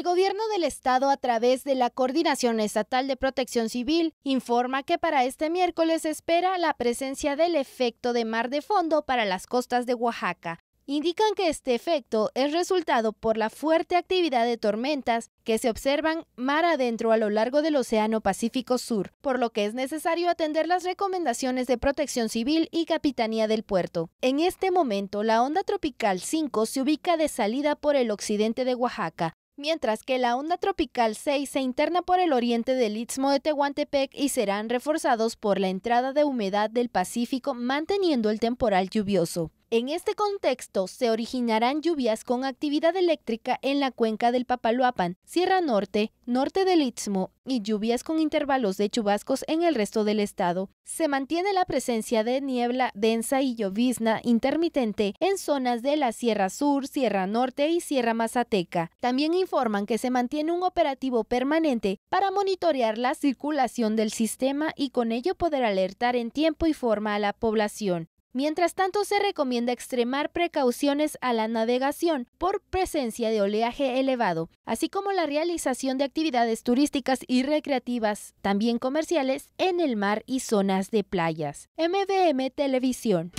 El gobierno del estado a través de la Coordinación Estatal de Protección Civil informa que para este miércoles espera la presencia del efecto de mar de fondo para las costas de Oaxaca. Indican que este efecto es resultado por la fuerte actividad de tormentas que se observan mar adentro a lo largo del Océano Pacífico Sur, por lo que es necesario atender las recomendaciones de Protección Civil y Capitanía del Puerto. En este momento, la onda tropical 5 se ubica de salida por el occidente de Oaxaca, mientras que la onda tropical 6 se interna por el oriente del istmo de Tehuantepec y serán reforzados por la entrada de humedad del Pacífico, manteniendo el temporal lluvioso. En este contexto se originarán lluvias con actividad eléctrica en la cuenca del Papaloapan, Sierra Norte, norte del Istmo y lluvias con intervalos de chubascos en el resto del estado. Se mantiene la presencia de niebla densa y llovizna intermitente en zonas de la Sierra Sur, Sierra Norte y Sierra Mazateca. También informan que se mantiene un operativo permanente para monitorear la circulación del sistema y con ello poder alertar en tiempo y forma a la población. Mientras tanto, se recomienda extremar precauciones a la navegación por presencia de oleaje elevado, así como la realización de actividades turísticas y recreativas, también comerciales, en el mar y zonas de playas. MBM Televisión.